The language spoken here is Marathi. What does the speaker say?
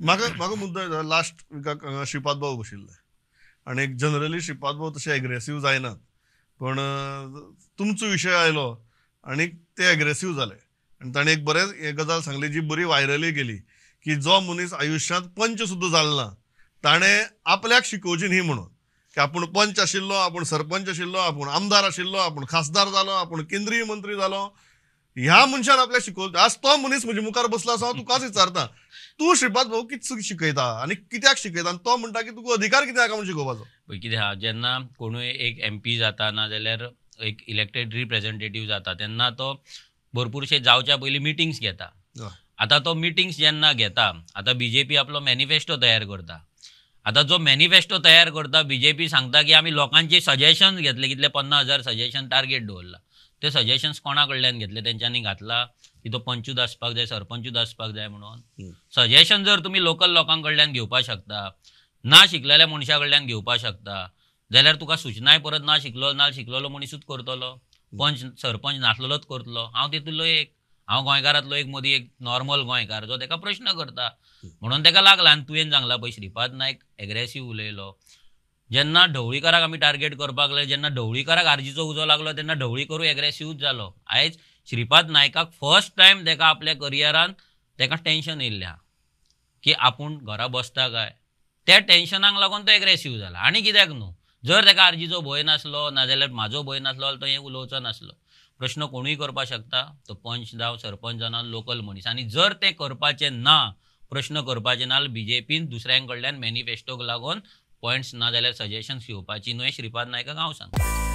म्हाका म्हाका मुद्दा लास्ट विकाक श्रीपाद भाऊ बशिल्ले आनी जनरली श्रीपाद भाऊ तसे एग्रेसीव जायनात पण तुमचो विशय आयलो आनी ते एग्रेसीव जाले आनी ताणें एक बरें हे गजाल सांगली जी बरी व्हायरली गेली की जो मनीस आयुश्यांत पंच सुद्दां जालो ना ताणें आपल्याक शिकोवची न्ही म्हणून की आपूण पंच आशिल्लो आपूण सरपंच आशिल्लो आपूण आमदार आशिल्लो आपूण खासदार जालो आपूण केंद्रीय मंत्री जालो ह्या मनशान आपल्याक शिकवलं आज तो मनीस म्हज्या मुखार बसला असा हांव तुकाच विचारता तू श्रीपाद भाऊ कितें शिकयता आनी कित्याक शिकयता आनी तो म्हणटा की तुका अधिकार किती हाका म्हूण शिकोवपाचो पळय कितें आहा जेन्ना कोणूय एक एम पी जाता ना एक इलेक्टेड रिप्रेझेंटेटीव जाता तेन्ना तो भरपूरशे जावच्या पयलीं मिटींग्स घेता आतां तो मिटींग्स जेन्ना घेता आतां बी जे पी आपलो मॅनिफेस्टो तयार करता आतां जो मॅनिफेस्टो तयार करता बी जे पी सांगता की आमी लोकांचे सजेशन घेतले कितले पन्नास हजार सजेशन टार्गेट दवरला ते सजेशन्स कोणा कडल्यान घेतले त्यांच्यानी घातला की तो पंचूद आसपाक जाय सरपंचूद आसपाक जाय म्हणून सजेशन जर तुम्ही लोकल कडल्यान घेवपाक शकता ना शिकलेल्या मनशा कडल्यान घेवपाक शकता जाल्यार तुका सुचनाय परत ना शिकलो ना शिकलेलो मनीसूच करतलो पंच सरपंच नासलोच करतलो हांव तितूंतलो एक हांव गोंयकारांतलो एक मदीं एक नॉर्मल गोंयकार जो ताका प्रश्न करता म्हणून तेका लागला आनी तुवें सांगला पळय श्रीपाद नायक एग्रेसीव उलयलो जेन्ना ढवळीकाराक आमी टार्गेट करपाक लागले जेन्ना ढवळीकाराक आर्जीचो उजो लागलो तेन्ना ढवळीकरू एग्रेसिव्ह झालो आयज श्रीपाद नायकाक फर्स्ट टायम तेका आपल्या करियरान तेका टेन्शन येयल्या की आपण घरा बसता काय त्या टेन्शनाक लागून तो एग्रेसिव्ह झाला आणि कित्याक न्हू जर ताका आर्जीचो भंय नासलो नाजाल्यार म्हाजो भंय नासलो जाल्यार तो हें उलोवचो नासलो प्रश्न कोणूय करपाक शकता तो पंच जाव सरपंच जावं लोकल मनीस आणि जर ते करपाचें ना प्रश्न करपाचे ना बी जे पीन दुसऱ्यां कडल्यान मॅनिफेस्टोक लागून पॉईंट्स ना जाल्यार सजेशन्स घेवपाची नुहें श्रीपाद नायकाक हांव सांगता